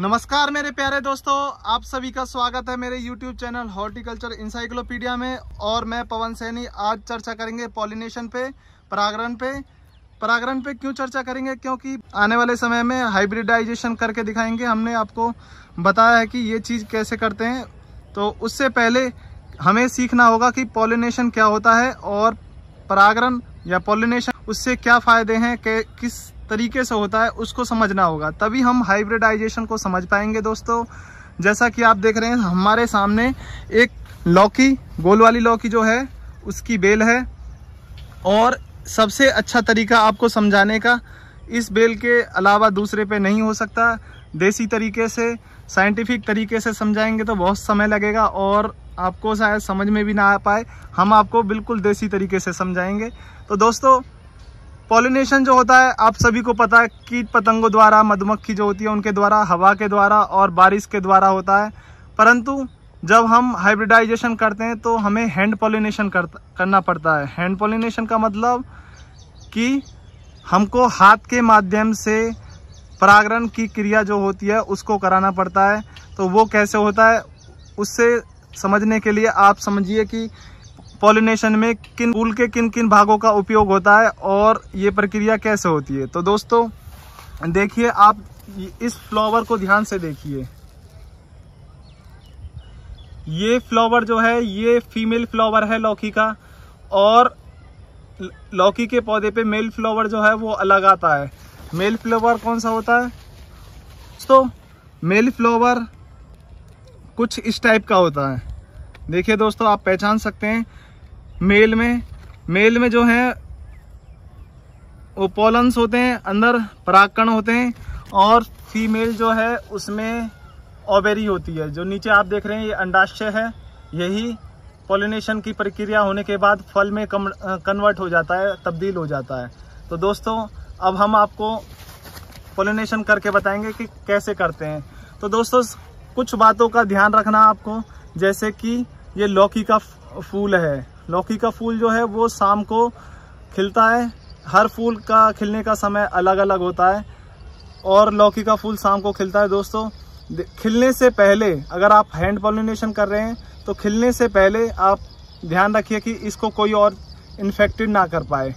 नमस्कार मेरे प्यारे दोस्तों आप सभी का स्वागत है मेरे YouTube चैनल हॉर्टिकल्चर इंसाइक्लोपीडिया में और मैं पवन सैनी आज चर्चा करेंगे पॉलिनेशन पे परागरण पे परागरण पे क्यों चर्चा करेंगे क्योंकि आने वाले समय में हाइब्रिडाइजेशन करके दिखाएंगे हमने आपको बताया है कि ये चीज़ कैसे करते हैं तो उससे पहले हमें सीखना होगा कि पॉलिनेशन क्या होता है और परागरण या पॉलिनेशन उससे क्या फ़ायदे हैं कि किस तरीके से होता है उसको समझना होगा तभी हम हाइब्रिडाइजेशन को समझ पाएंगे दोस्तों जैसा कि आप देख रहे हैं हमारे सामने एक लौकी गोल वाली लौकी जो है उसकी बेल है और सबसे अच्छा तरीका आपको समझाने का इस बेल के अलावा दूसरे पे नहीं हो सकता देसी तरीके से साइंटिफिक तरीके से समझाएंगे तो बहुत समय लगेगा और आपको शायद समझ में भी ना आ पाए हम आपको बिल्कुल देसी तरीके से समझाएंगे तो दोस्तों पॉलिनेशन जो होता है आप सभी को पता है कीट पतंगों द्वारा मधुमक्खी जो होती है उनके द्वारा हवा के द्वारा और बारिश के द्वारा होता है परंतु जब हम हाइब्रिडाइजेशन करते हैं तो हमें हैंड पॉलिनेशन कर, करना पड़ता है हैंड पॉलिनेशन का मतलब कि हमको हाथ के माध्यम से परागरण की क्रिया जो होती है उसको कराना पड़ता है तो वो कैसे होता है उससे समझने के लिए आप समझिए कि पॉलिनेशन में किन फूल के किन किन भागों का उपयोग होता है और ये प्रक्रिया कैसे होती है तो दोस्तों देखिए आप इस फ्लावर को ध्यान से देखिए ये फ्लावर जो है ये फीमेल फ्लावर है लौकी का और लौकी के पौधे पे मेल फ्लावर जो है वो अलग आता है मेल फ्लावर कौन सा होता है तो मेल फ्लावर कुछ इस टाइप का होता है देखिए दोस्तों आप पहचान सकते हैं मेल में मेल में जो है वो पोलन्स होते हैं अंदर परागकण होते हैं और फीमेल जो है उसमें ओबेरी होती है जो नीचे आप देख रहे हैं ये अंडाशय है यही पोलिनेशन की प्रक्रिया होने के बाद फल में कम, कन्वर्ट हो जाता है तब्दील हो जाता है तो दोस्तों अब हम आपको पोलिनेशन करके बताएंगे कि कैसे करते हैं तो दोस्तों कुछ बातों का ध्यान रखना आपको जैसे कि ये लौकी का फूल है लौकी का फूल जो है वो शाम को खिलता है हर फूल का खिलने का समय अलग अलग होता है और लौकी का फूल शाम को खिलता है दोस्तों खिलने से पहले अगर आप हैंड पॉलिनेशन कर रहे हैं तो खिलने से पहले आप ध्यान रखिए कि इसको कोई और इन्फेक्टेड ना कर पाए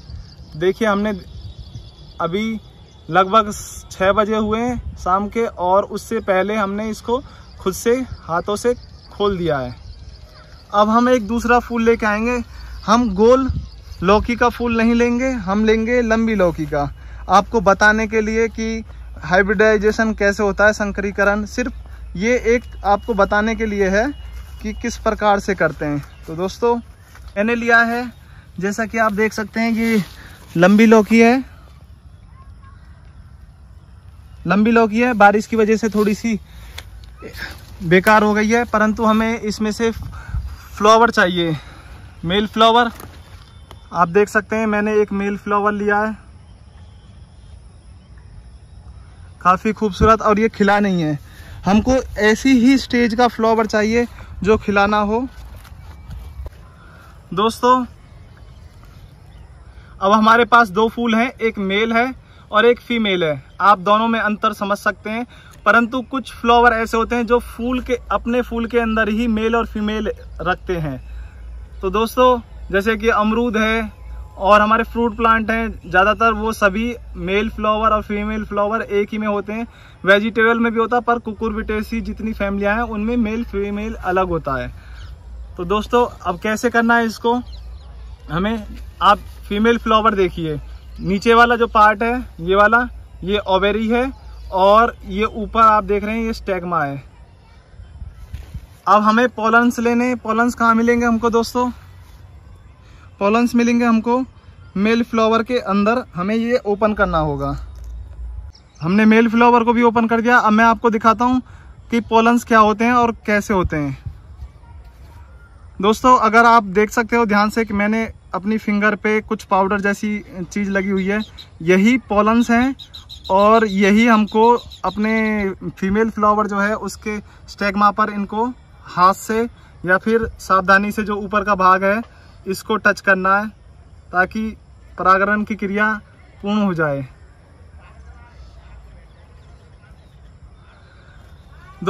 देखिए हमने अभी लगभग छः बजे हुए हैं शाम के और उससे पहले हमने इसको खुद से हाथों से खोल दिया है अब हम एक दूसरा फूल लेके आएंगे हम गोल लौकी का फूल नहीं लेंगे हम लेंगे लंबी लौकी का आपको बताने के लिए कि हाइब्रिडाइजेशन कैसे होता है संकरीकरण सिर्फ ये एक आपको बताने के लिए है कि किस प्रकार से करते हैं तो दोस्तों मैंने लिया है जैसा कि आप देख सकते हैं कि लंबी लौकी है लंबी लौकी है बारिश की वजह से थोड़ी सी बेकार हो गई है परंतु हमें इसमें से फ्लावर चाहिए मेल फ्लावर आप देख सकते हैं मैंने एक मेल फ्लावर लिया है काफ़ी खूबसूरत और ये खिला नहीं है हमको ऐसी ही स्टेज का फ्लावर चाहिए जो खिलाना हो दोस्तों अब हमारे पास दो फूल हैं एक मेल है और एक फीमेल है आप दोनों में अंतर समझ सकते हैं परंतु कुछ फ्लावर ऐसे होते हैं जो फूल के अपने फूल के अंदर ही मेल और फीमेल रखते हैं तो दोस्तों जैसे कि अमरूद है और हमारे फ्रूट प्लांट हैं ज़्यादातर वो सभी मेल फ्लावर और फीमेल फ्लावर एक ही में होते हैं वेजिटेबल में भी होता है पर कुकुरबिटेसी जितनी फैमिलियाँ हैं उनमें मेल फीमेल अलग होता है तो दोस्तों अब कैसे करना है इसको हमें आप फीमेल फ्लावर देखिए नीचे वाला जो पार्ट है ये वाला ये ओवेरी है और ये ऊपर आप देख रहे हैं ये स्टेगमा है अब हमें पोलन्स लेने पोलन्स कहाँ मिलेंगे हमको दोस्तों पोलन्स मिलेंगे हमको मेल फ्लावर के अंदर हमें ये ओपन करना होगा हमने मेल फ्लावर को भी ओपन कर दिया अब मैं आपको दिखाता हूँ कि पोलन्स क्या होते हैं और कैसे होते हैं दोस्तों अगर आप देख सकते हो ध्यान से कि मैंने अपनी फिंगर पे कुछ पाउडर जैसी चीज़ लगी हुई है यही पॉलन्स हैं और यही हमको अपने फीमेल फ्लावर जो है उसके स्टेगमा पर इनको हाथ से या फिर सावधानी से जो ऊपर का भाग है इसको टच करना है ताकि परागरण की क्रिया पूर्ण हो जाए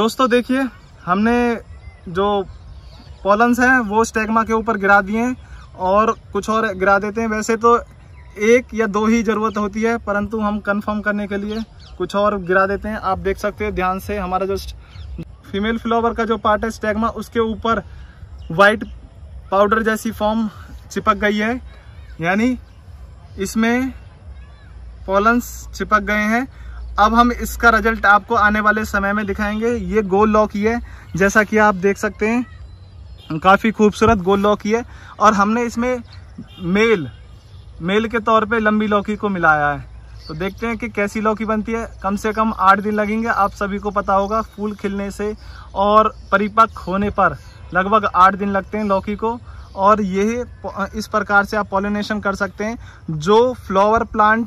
दोस्तों देखिए हमने जो पॉलन्स हैं वो स्टेगमा के ऊपर गिरा दिए हैं और कुछ और गिरा देते हैं वैसे तो एक या दो ही ज़रूरत होती है परंतु हम कंफर्म करने के लिए कुछ और गिरा देते हैं आप देख सकते हो ध्यान से हमारा जो फीमेल फ्लावर का जो पार्ट है स्टैगमा उसके ऊपर वाइट पाउडर जैसी फॉर्म चिपक गई है यानी इसमें पॉलन्स चिपक गए हैं अब हम इसका रिजल्ट आपको आने वाले समय में दिखाएंगे ये गोल लॉक ही है जैसा कि आप देख सकते हैं काफ़ी खूबसूरत गोल लौकी है और हमने इसमें मेल मेल के तौर पे लंबी लौकी को मिलाया है तो देखते हैं कि कैसी लौकी बनती है कम से कम आठ दिन लगेंगे आप सभी को पता होगा फूल खिलने से और परिपक्व होने पर लगभग आठ दिन लगते हैं लौकी को और यह इस प्रकार से आप पॉलिनेशन कर सकते हैं जो फ्लावर प्लांट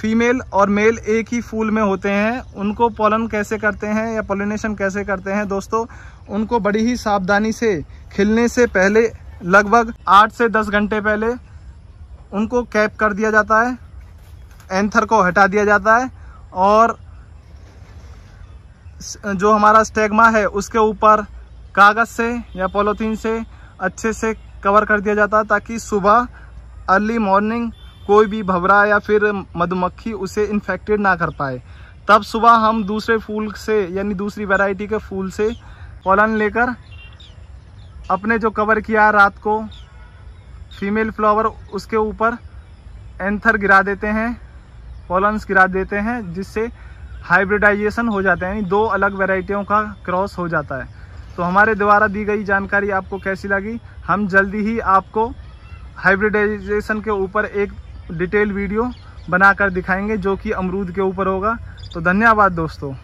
फीमेल और मेल एक ही फूल में होते हैं उनको पोलन कैसे करते हैं या पोलिनेशन कैसे करते हैं दोस्तों उनको बड़ी ही सावधानी से खिलने से पहले लगभग आठ से दस घंटे पहले उनको कैप कर दिया जाता है एंथर को हटा दिया जाता है और जो हमारा स्टेगमा है उसके ऊपर कागज़ से या पोलोथीन से अच्छे से कवर कर दिया जाता है ताकि सुबह अर्ली मॉर्निंग कोई भी भवरा या फिर मधुमक्खी उसे इन्फेक्टेड ना कर पाए तब सुबह हम दूसरे फूल से यानी दूसरी वैरायटी के फूल से पॉलन लेकर अपने जो कवर किया रात को फीमेल फ्लावर उसके ऊपर एंथर गिरा देते हैं पॉलन्स गिरा देते हैं जिससे हाइब्रिडाइजेशन हो जाता है यानी दो अलग वेराइटियों का क्रॉस हो जाता है तो हमारे द्वारा दी गई जानकारी आपको कैसी लगी हम जल्दी ही आपको हाइब्रिडाइजेशन के ऊपर एक डिटेल वीडियो बनाकर दिखाएंगे जो कि अमरूद के ऊपर होगा तो धन्यवाद दोस्तों